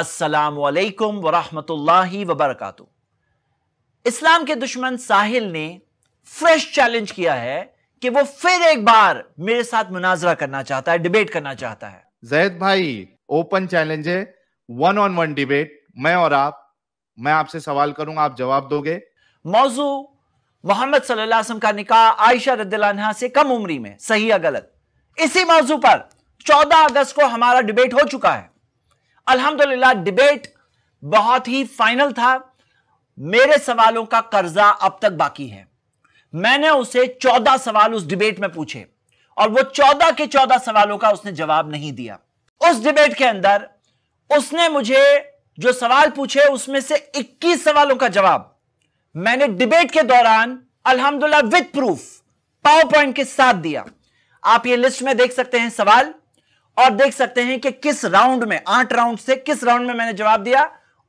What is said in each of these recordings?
असलकम वरहमल वबरक इस्लाम के दुश्मन साहिल ने फ्रेश चैलेंज किया है कि वो फिर एक बार मेरे साथ मुनाजरा करना चाहता है डिबेट करना चाहता है जैद भाई ओपन चैलेंज है वन ऑन वन डिबेट मैं और आप मैं आपसे सवाल करूंगा आप जवाब दोगे मौजू मोहम्मद सल्लल्लाहु का निका आयशा रद्दला से कम उम्र में सही या गलत इसी मौजू पर चौदह अगस्त को हमारा डिबेट हो चुका है अल्हम्दुलिल्लाह डिबेट बहुत ही फाइनल था मेरे सवालों का कर्जा अब तक बाकी है मैंने उसे चौदह सवाल उस डिबेट में पूछे और वो चौदह के चौदह सवालों का उसने जवाब नहीं दिया उस डिबेट के अंदर उसने मुझे जो सवाल पूछे उसमें से 21 सवालों का जवाब मैंने डिबेट के दौरान अल्हम्दुलिल्लाह विद प्रूफ पावर पॉइंट के साथ दिया आप ये लिस्ट में देख सकते हैं सवाल और देख सकते हैं कि किस राउंड में आठ राउंड से किस राउंड में मैंने जवाब दिया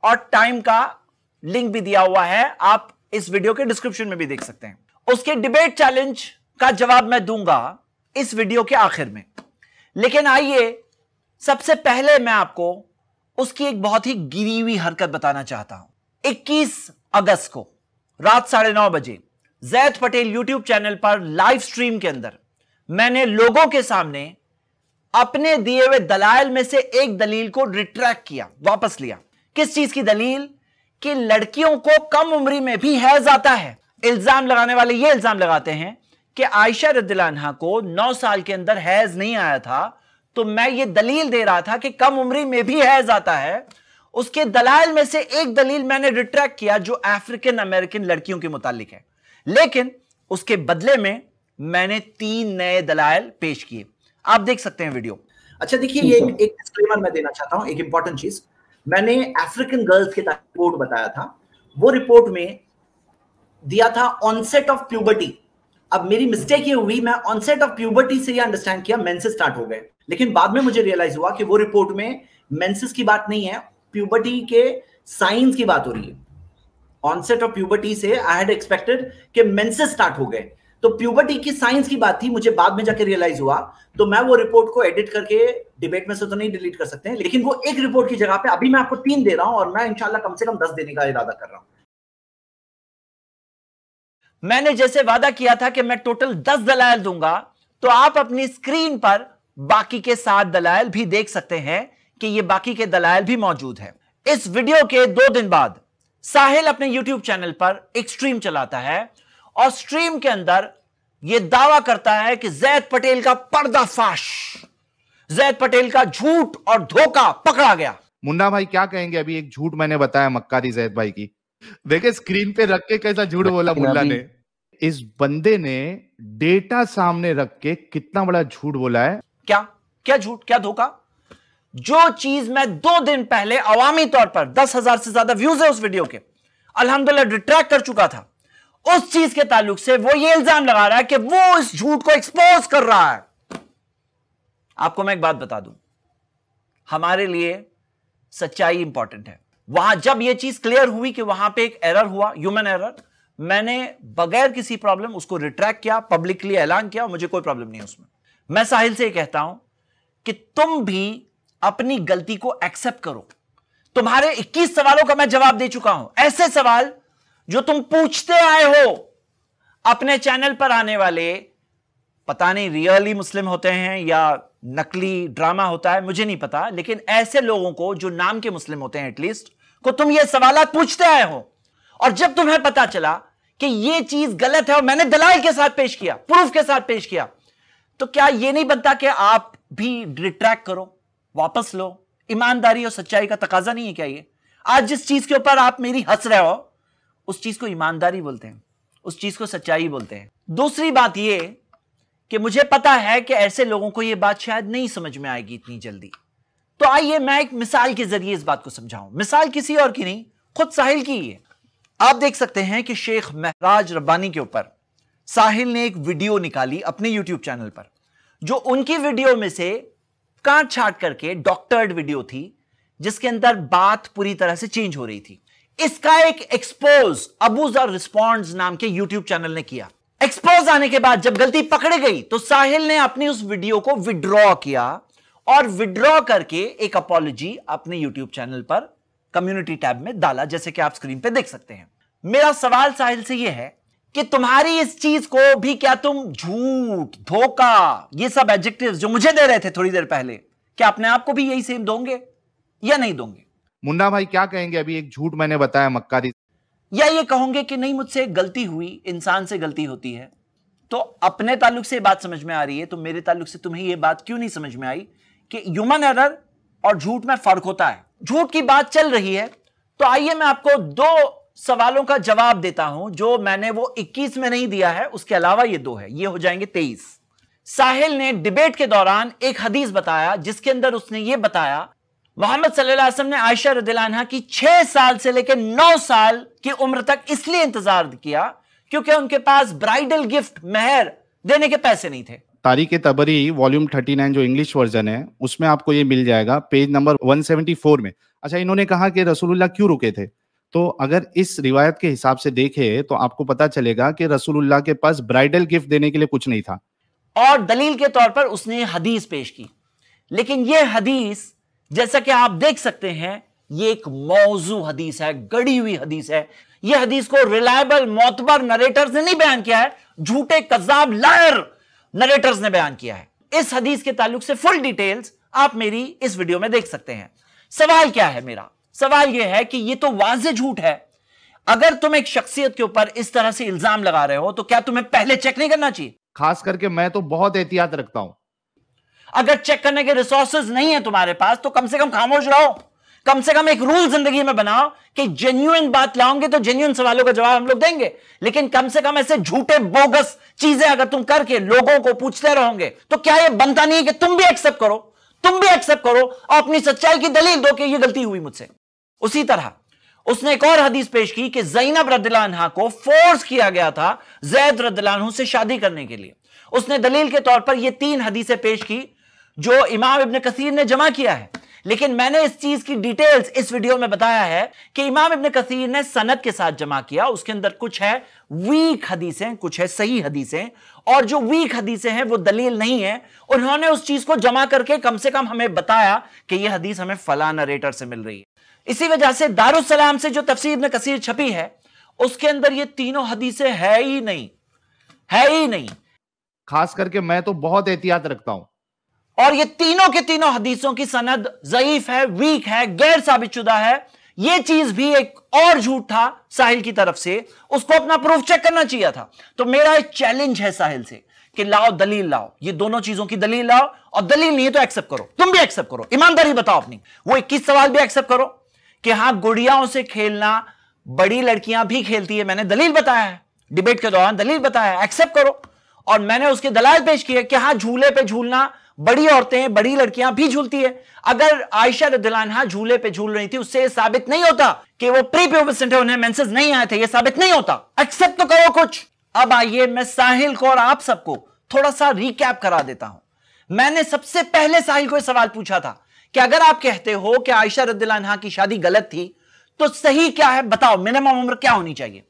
और टाइम का लिंक भी दिया हुआ है आप इस वीडियो के डिस्क्रिप्शन में भी देख सकते हैं उसके डिबेट चैलेंज का जवाब मैं दूंगा इस वीडियो के आखिर में लेकिन आइए सबसे पहले मैं आपको उसकी एक बहुत ही गिरी हुई हरकत बताना चाहता हूं 21 अगस्त को रात साढ़े नौ बजे जैद पटेल यूट्यूब चैनल पर लाइव स्ट्रीम के अंदर मैंने लोगों के सामने अपने दिए हुए दलाल में से एक दलील को रिट्रैक्ट किया वापस लिया किस चीज की दलील कि लड़कियों को कम उम्र में भी हैज आता है इल्जाम लगाने वाले ये इल्जाम लगाते हैं कि आयशा रद्दिलान्हा को 9 साल के अंदर हैज नहीं आया था तो मैं ये दलील दे रहा था कि कम उम्र में भी हैज आता है उसके दलाल में से एक दलील मैंने रिट्रैक्ट किया जो अफ्रीकन अमेरिकन लड़कियों के मुतालिक है लेकिन उसके बदले में मैंने तीन नए दलायल पेश किए आप देख सकते हैं वीडियो अच्छा देखिए ये एक डिस्क्लेमर मैं देना चाहता हूँ एक इंपॉर्टेंट चीज मैंने अफ्रीकन गर्ल्स के रिपोर्ट बताया था वो रिपोर्ट में दिया था ऑनसेट ऑफ प्यूबर्टी अब मेरी मिस्टेक ये हुई मैं ऑनसेट ऑफ प्यूबर्टी से ये अंडरस्टैंड किया मेंसेस स्टार्ट हो गए लेकिन बाद में मुझे रियलाइज हुआ कि वो रिपोर्ट में मेंसेस की बात नहीं है प्यूबर्टी के साइंस की बात हो रही है ऑनसेट ऑफ प्यूबर्टी से आई हैड एक्सपेक्टेड कि मेंसेस स्टार्ट हो गए तो प्यूबर्टी की साइंस की बात थी मुझे बाद में जाके रियलाइज हुआ तो मैं वो रिपोर्ट को एडिट करके डिबेट में से तो नहीं डिलीट कर सकते हैं लेकिन वो एक रिपोर्ट की जगह पे अभी मैं आपको तीन दे रहा हूं और मैं इंशाल्लाह कम से कम दस देने का इरादा कर रहा हूं मैंने जैसे वादा किया था कि मैं टोटल दस दलायल दूंगा तो आप अपनी स्क्रीन पर बाकी के सात दलायल भी देख सकते हैं कि ये बाकी के दलायल भी मौजूद हैं इस वीडियो के दो दिन बाद साहिल अपने YouTube चैनल पर एक्सट्रीम चलाता है और स्ट्रीम के अंदर यह दावा करता है कि जैद पटेल का पर्दाफाश जैद पटेल का झूठ और धोखा पकड़ा गया मुन्ना भाई क्या कहेंगे अभी एक झूठ मैंने बताया मक्कारी जैद भाई की देखे स्क्रीन पे रख के कैसा झूठ बोला मुन्ना ने इस बंदे ने डेटा सामने रख के कितना बड़ा झूठ बोला है क्या क्या झूठ क्या धोखा जो चीज मैं दो दिन पहले अवामी तौर पर दस हजार से ज्यादा व्यूज है उस वीडियो के अलहमदुल्ला रिट्रैक्ट कर चुका था उस चीज के ताल्लुक से वो ये इल्जाम लगा रहा है कि वो इस झूठ को एक्सपोज कर रहा है आपको मैं एक बात बता दूं हमारे लिए सच्चाई इंपॉर्टेंट है वहां जब यह चीज क्लियर हुई कि वहां पे एक एरर हुआ ह्यूमन एरर मैंने बगैर किसी प्रॉब्लम उसको रिट्रैक्ट किया पब्लिकली ऐलान किया मुझे कोई प्रॉब्लम नहीं उसमें मैं साहिल से कहता हूं कि तुम भी अपनी गलती को एक्सेप्ट करो तुम्हारे 21 सवालों का मैं जवाब दे चुका हूं ऐसे सवाल जो तुम पूछते आए हो अपने चैनल पर आने वाले पता नहीं रियली मुस्लिम होते हैं या नकली ड्रामा होता है मुझे नहीं पता लेकिन ऐसे लोगों को जो नाम के मुस्लिम होते हैं एटलीस्ट को तुम ये सवाल पूछते आए हो और जब तुम्हें पता चला कि ये चीज गलत है और मैंने दलाल के साथ पेश किया प्रूफ के साथ पेश किया तो क्या ये नहीं बनता कि आप भी रिट्रैक्ट करो वापस लो ईमानदारी और सच्चाई का तकाजा नहीं है क्या ये आज जिस चीज के ऊपर आप मेरी हंस रहे हो उस चीज को ईमानदारी बोलते हैं उस चीज को सच्चाई बोलते हैं दूसरी बात यह कि मुझे पता है कि ऐसे लोगों को यह बात शायद नहीं समझ में आएगी इतनी जल्दी तो आइए मैं एक मिसाल के जरिए इस बात को समझाऊं मिसाल किसी और की नहीं खुद साहिल की है आप देख सकते हैं कि शेख महराज रब्बानी के ऊपर साहिल ने एक वीडियो निकाली अपने यूट्यूब चैनल पर जो उनकी वीडियो में से काट छाट करके डॉक्टर्ड वीडियो थी जिसके अंदर बात पूरी तरह से चेंज हो रही थी इसका एक एक्सपोज अबूजा रिस्पॉन्ड नाम के यूट्यूब चैनल ने किया एक्सपोज आने के बाद जब गलती पकड़े गई तो साहिल ने अपनी उस वीडियो को विड्रॉ किया और विड्रॉ करके एक अपॉलोजी अपने यूट्यूब चैनल पर कम्युनिटी टैब में डाला जैसे कि आप स्क्रीन पे देख सकते हैं मेरा सवाल साहिल से यह है कि तुम्हारी इस चीज को भी क्या तुम झूठ धोखा ये सब एडजेक्टिव जो मुझे दे रहे थे थोड़ी देर पहले क्या अपने आप को भी यही सेम दोगे या नहीं दोगे मुन्ना भाई क्या कहेंगे अभी एक झूठ मैंने बताया मक्कारी या ये कहोगे कि नहीं मुझसे गलती हुई इंसान से गलती होती है तो अपने ताल्लुक से बात समझ में आ रही है तो मेरे ताल्लुक से तुम्हें ये बात क्यों नहीं समझ में आई कि ह्यूमन एरर और झूठ में फर्क होता है झूठ की बात चल रही है तो आइए मैं आपको दो सवालों का जवाब देता हूं जो मैंने वो 21 में नहीं दिया है उसके अलावा ये दो है ये हो जाएंगे 23 साहिल ने डिबेट के दौरान एक हदीस बताया जिसके अंदर उसने ये बताया मोहम्मद वसल्लम ने आयशा रदिलाना की छह साल से लेकर नौ साल की उम्र तक इसलिए इंतजार किया क्योंकि उनके पास ब्राइडल गिफ्ट मेहर देने के पैसे नहीं थे तारीख तबरी वॉल्यूम 39 जो इंग्लिश वर्जन है उसमें आपको ये मिल जाएगा पेज नंबर 174 में अच्छा इन्होंने कहा कि रसूलुल्लाह क्यों रुके थे तो अगर इस रिवायत के हिसाब से देखे तो आपको पता चलेगा कि रसूलुल्लाह के पास ब्राइडल गिफ्ट देने के लिए कुछ नहीं था और दलील के तौर पर उसने हदीस पेश की लेकिन यह हदीस जैसा कि आप देख सकते हैं ये एक मौजू हदीस है गड़ी हुई हदीस है यह हदीस को रिलायबल मोतबर नरेटर्स ने नहीं बयान किया है झूठे कजाब लायर नरेटर्स ने बयान किया है इस हदीस के ताल्लुक से फुल डिटेल्स आप मेरी इस वीडियो में देख सकते हैं सवाल क्या है मेरा सवाल यह है कि यह तो वाज झूठ है अगर तुम एक शख्सियत के ऊपर इस तरह से इल्जाम लगा रहे हो तो क्या तुम्हें पहले चेक नहीं करना चाहिए खास करके मैं तो बहुत एहतियात रखता हूं अगर चेक करने के रिसोर्सेज नहीं है तुम्हारे पास तो कम से कम खामोश रहो कम से कम एक रूल जिंदगी में बनाओ कि जेन्यून बात लाओगे तो जेन्यून सवालों का जवाब हम लोग देंगे लेकिन कम से कम ऐसे झूठे बोगस चीजें अगर तुम करके लोगों को पूछते रहोगे तो क्या यह बनता नहीं है कि तुम भी एक्सेप्ट करो तुम भी एक्सेप्ट करो और अपनी सच्चाई की दलील दो कि यह गलती हुई मुझसे उसी तरह उसने एक और हदीस पेश की कि जैनब रदिलानहा को फोर्स किया गया था जैद रदिलानहू से शादी करने के लिए उसने दलील के तौर पर यह तीन हदीसें पेश की जो इमाम इबन कसीर ने जमा किया है लेकिन मैंने इस चीज की डिटेल्स इस वीडियो में बताया है कि इमाम इबन कसीर ने सनत के साथ जमा किया उसके अंदर कुछ है वीक हदीसें कुछ है सही हदीसें और जो वीक हदीसें हैं वो दलील नहीं है उन्होंने उस चीज को जमा करके कम से कम हमें बताया कि यह हदीस हमें फला नरेटर से मिल रही है इसी वजह से दारुसलाम से जो तफसीर इबन कसीर छपी है उसके अंदर ये तीनों हदीसें है ही नहीं है ही नहीं खास करके मैं तो बहुत एहतियात रखता हूं और ये तीनों के तीनों हदीसों की सनद जयीफ है वीक है गैर साबितशुदा है ये चीज भी एक और झूठ था साहिल की तरफ से उसको अपना प्रूफ चेक करना चाहिए था तो मेरा एक चैलेंज है साहिल से कि लाओ दलील लाओ ये दोनों चीजों की दलील लाओ और दलील नहीं है तो एक्सेप्ट करो तुम भी एक्सेप्ट करो ईमानदारी बताओ अपनी वो इक्कीस सवाल भी एक्सेप्ट करो कि हाँ गुड़ियाओं से खेलना बड़ी लड़कियां भी खेलती है मैंने दलील बताया है डिबेट के दौरान दलील बताया एक्सेप्ट करो और मैंने उसके दलाल पेश की है कि हाँ झूले पे झूलना बड़ी औरतें बड़ी लड़कियां भी झूलती है अगर आयशा रदिलानहा झूले पे झूल रही थी उससे साबित नहीं होता कि वो प्री प्यूबिसेंट है उन्हें मेंसेस नहीं आए थे ये साबित नहीं होता एक्सेप्ट तो करो कुछ अब आइए मैं साहिल को और आप सबको थोड़ा सा रिकैप करा देता हूं मैंने सबसे पहले साहिल को सवाल पूछा था कि अगर आप कहते हो कि आयशा रदिलानहा की शादी गलत थी तो सही क्या है बताओ मिनिमम उम्र क्या होनी चाहिए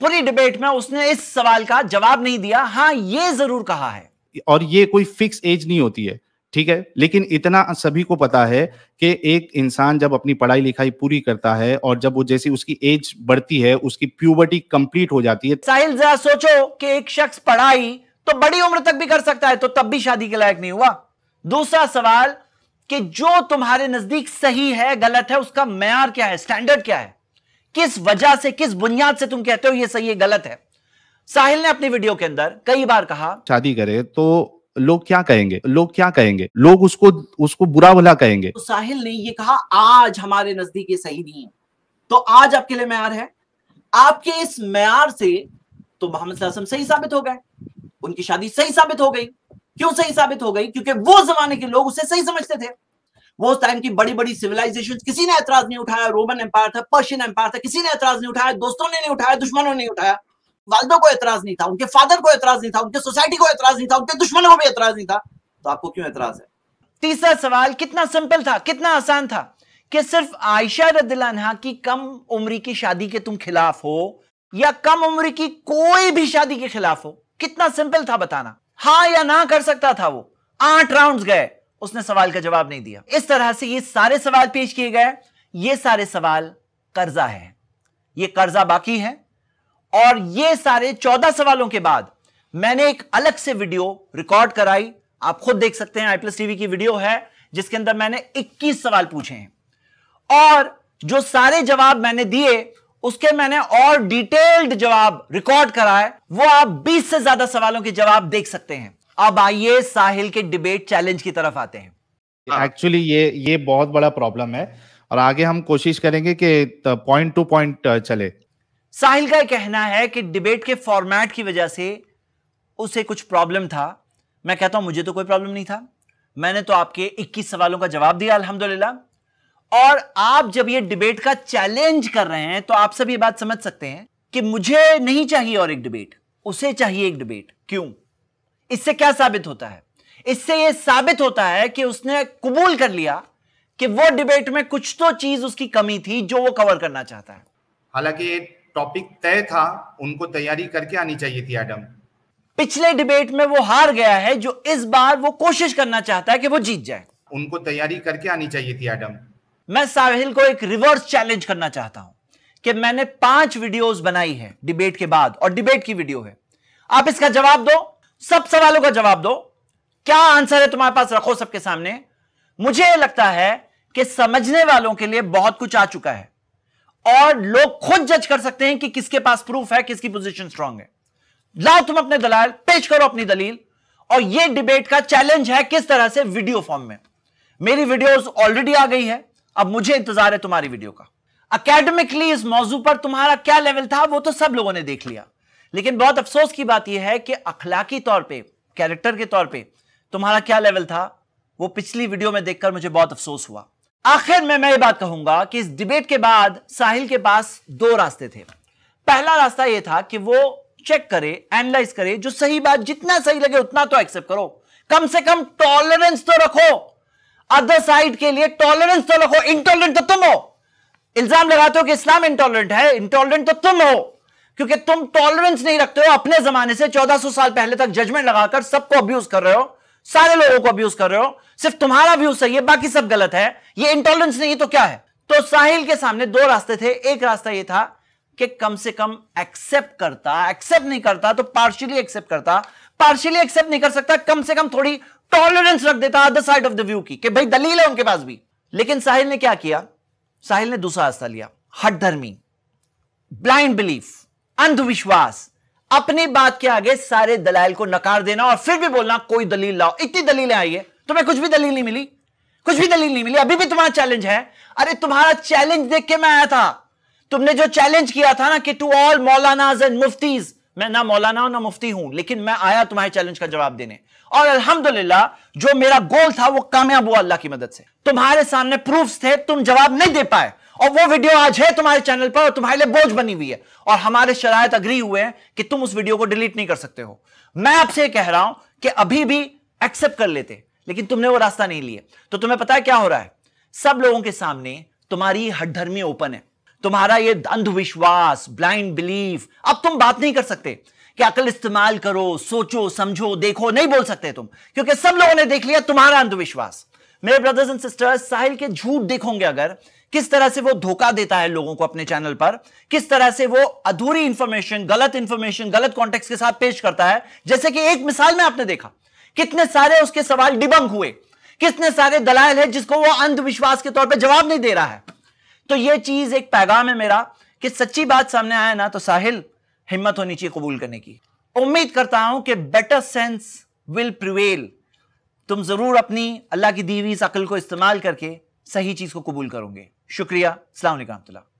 पूरी डिबेट में उसने इस सवाल का जवाब नहीं दिया हां यह जरूर कहा है और ये कोई फिक्स एज नहीं होती है ठीक है लेकिन इतना सभी को पता है कि एक इंसान जब अपनी पढ़ाई लिखाई पूरी करता है और जब वो जैसी उसकी एज बढ़ती है उसकी प्यूबर्टी कंप्लीट हो जाती है साहिल जरा सोचो कि एक शख्स पढ़ाई तो बड़ी उम्र तक भी कर सकता है तो तब भी शादी के लायक नहीं हुआ दूसरा सवाल कि जो तुम्हारे नजदीक सही है गलत है उसका मैार क्या है स्टैंडर्ड क्या है किस वजह से किस बुनियाद से तुम कहते हो यह सही है गलत है साहिल ने अपनी वीडियो के अंदर कई बार कहा शादी करे तो लोग क्या कहेंगे लोग क्या कहेंगे लोग उसको उसको बुरा भला कहेंगे तो साहिल ने ये कहा आज हमारे नजदीक ये सही नहीं है तो आज आपके लिए मैार है आपके इस मैार से तो मोहम्मद सही साबित हो गए उनकी शादी सही साबित हो गई क्यों सही साबित हो गई क्योंकि वो जमाने के लोग उसे सही समझते थे वो उस टाइम की बड़ी बड़ी सिविलाइजेशन किसी ने एतराज नहीं उठाया रोमन एम्पायर था पर्शियन एम्पायर था किसी ने एतराज नहीं उठाया दोस्तों ने नहीं उठाया दुश्मनों ने नहीं उठाया वालदों को एतराज नहीं था उनके फादर को एतराज नहीं था उनके सोसाइटी को एतराज नहीं था उनके दुश्मनों को भी एतराज नहीं था तो आपको क्यों एतराज है तीसरा सवाल कितना सिंपल था कितना आसान था कि सिर्फ आयशा रदिला की कम उम्र की शादी के तुम खिलाफ हो या कम उम्र की कोई भी शादी के खिलाफ हो कितना सिंपल था बताना हाँ या ना कर सकता था वो आठ राउंड्स गए उसने सवाल का जवाब नहीं दिया इस तरह से ये सारे सवाल पेश किए गए ये सारे सवाल कर्जा है ये कर्जा बाकी है और ये सारे चौदह सवालों के बाद मैंने एक अलग से वीडियो रिकॉर्ड कराई आप खुद देख सकते हैं आईप्लस टीवी की वीडियो है जिसके अंदर मैंने 21 सवाल पूछे हैं और जो सारे जवाब मैंने दिए उसके मैंने और डिटेल्ड जवाब रिकॉर्ड कराए वो आप 20 से ज्यादा सवालों के जवाब देख सकते हैं अब आइए साहिल के डिबेट चैलेंज की तरफ आते हैं एक्चुअली ये ये बहुत बड़ा प्रॉब्लम है और आगे हम कोशिश करेंगे कि पॉइंट टू पॉइंट चले साहिल का कहना है कि डिबेट के फॉर्मेट की वजह से उसे कुछ प्रॉब्लम था मैं कहता हूं मुझे तो कोई प्रॉब्लम नहीं था मैंने तो आपके 21 सवालों का जवाब दिया अल्हम्दुलिल्लाह और आप जब ये डिबेट का चैलेंज कर रहे हैं तो आप सब ये बात समझ सकते हैं कि मुझे नहीं चाहिए और एक डिबेट उसे चाहिए एक डिबेट क्यों इससे क्या साबित होता है इससे यह साबित होता है कि उसने कबूल कर लिया कि वो डिबेट में कुछ तो चीज उसकी कमी थी जो वो कवर करना चाहता है हालांकि टॉपिक तय था उनको तैयारी करके आनी चाहिए थी एडम पिछले डिबेट में वो हार गया है जो इस बार वो कोशिश करना चाहता है कि वो जीत जाए उनको तैयारी करके आनी चाहिए थी एडम मैं साहिल को एक रिवर्स चैलेंज करना चाहता हूं कि मैंने पांच वीडियोस बनाई है डिबेट के बाद और डिबेट की वीडियो है आप इसका जवाब दो सब सवालों का जवाब दो क्या आंसर है तुम्हारे पास रखो सबके सामने मुझे लगता है कि समझने वालों के लिए बहुत कुछ आ चुका है और लोग खुद जज कर सकते हैं कि किसके पास प्रूफ है किसकी पोजीशन स्ट्रांग है लाओ तुम अपने दलाल पेश करो अपनी दलील और यह डिबेट का चैलेंज है किस तरह से वीडियो फॉर्म में मेरी वीडियोस ऑलरेडी आ गई है अब मुझे इंतजार है तुम्हारी वीडियो का अकेडमिकली इस मौजू पर तुम्हारा क्या लेवल था वो तो सब लोगों ने देख लिया लेकिन बहुत अफसोस की बात यह है कि अखलाकी तौर पर कैरेक्टर के तौर पर तुम्हारा क्या लेवल था वो पिछली वीडियो में देखकर मुझे बहुत अफसोस हुआ आखिर में मैं ये बात कहूंगा कि इस डिबेट के बाद साहिल के पास दो रास्ते थे पहला रास्ता यह था कि वो चेक करे एनालाइज करे जो सही बात जितना सही लगे उतना तो एक्सेप्ट करो कम से कम टॉलरेंस तो रखो अदर साइड के लिए टॉलरेंस तो रखो इंटॉलरेंट तो तुम हो इल्जाम लगाते हो कि इस्लाम इंटॉलरेंट है इंटॉलरेंट तो तुम हो क्योंकि तुम टॉलरेंस नहीं रखते हो अपने जमाने से 1400 साल पहले तक जजमेंट लगाकर सबको अब्यूज कर रहे हो सारे लोगों को अब्यूज कर रहे हो सिर्फ तुम्हारा व्यूज सही है बाकी सब गलत है ये इंटॉलरेंस नहीं तो क्या है तो साहिल के सामने दो रास्ते थे एक रास्ता ये था कि कम से कम एक्सेप्ट करता एक्सेप्ट नहीं करता तो पार्शियली एक्सेप्ट करता पार्शियली एक्सेप्ट नहीं कर सकता कम से कम थोड़ी टॉलरेंस रख देता other side of the view की कि भाई दलील है उनके पास भी लेकिन साहिल ने क्या किया साहिल ने दूसरा रास्ता लिया हट धर्मी ब्लाइंड बिलीफ अंधविश्वास अपनी बात के आगे सारे दलाल को नकार देना और फिर भी बोलना कोई दलील लाओ इतनी दलीलें आई है तुम्हें कुछ भी दलील नहीं मिली कुछ भी दलील नहीं मिली अभी भी तुम्हारा चैलेंज है अरे तुम्हारा चैलेंज देख के मैं आया था तुमने जो चैलेंज किया था ना कि टू ऑल मौलाना एंड मुफ्तीज मैं ना मौलाना ना मुफ्ती हूं लेकिन मैं आया तुम्हारे चैलेंज का जवाब देने और अल्हम्दुलिल्लाह जो मेरा गोल था वो कामयाब हुआ अल्लाह की मदद से तुम्हारे सामने प्रूफ्स थे तुम जवाब नहीं दे पाए और वो वीडियो आज है तुम्हारे चैनल पर और तुम्हारे लिए बोझ बनी हुई है और हमारे शरायत अग्री हुए हैं कि तुम उस वीडियो को डिलीट नहीं कर सकते हो मैं आपसे कह रहा हूं कि अभी भी एक्सेप्ट कर लेते लेकिन तुमने वो रास्ता नहीं लिया तो तुम्हें पता है क्या हो रहा है सब लोगों के सामने तुम्हारी हटधर्मी ओपन है तुम्हारा ये अंधविश्वास ब्लाइंड बिलीफ अब तुम बात नहीं कर सकते कि अकल इस्तेमाल करो सोचो समझो देखो नहीं बोल सकते तुम क्योंकि सब लोगों ने देख लिया तुम्हारा अंधविश्वास मेरे ब्रदर्स एंड सिस्टर्स साहिल के झूठ देखोगे अगर किस तरह से वो धोखा देता है लोगों को अपने चैनल पर किस तरह से वो अधूरी इंफॉर्मेशन गलत इंफॉर्मेशन गलत कॉन्टेक्ट के साथ पेश करता है जैसे कि एक मिसाल में आपने देखा कितने सारे उसके सवाल डिबंक हुए कितने सारे दलाल है जिसको वो अंधविश्वास के तौर पर जवाब नहीं दे रहा है तो यह चीज एक पैगाम है मेरा कि सच्ची बात सामने आया ना तो साहिल हिम्मत होनी चाहिए कबूल करने की उम्मीद करता हूं कि बेटर सेंस विल प्रिवेल तुम जरूर अपनी अल्लाह की दीवी इस अकल को इस्तेमाल करके सही चीज को कबूल करोगे शुक्रिया अल्लाम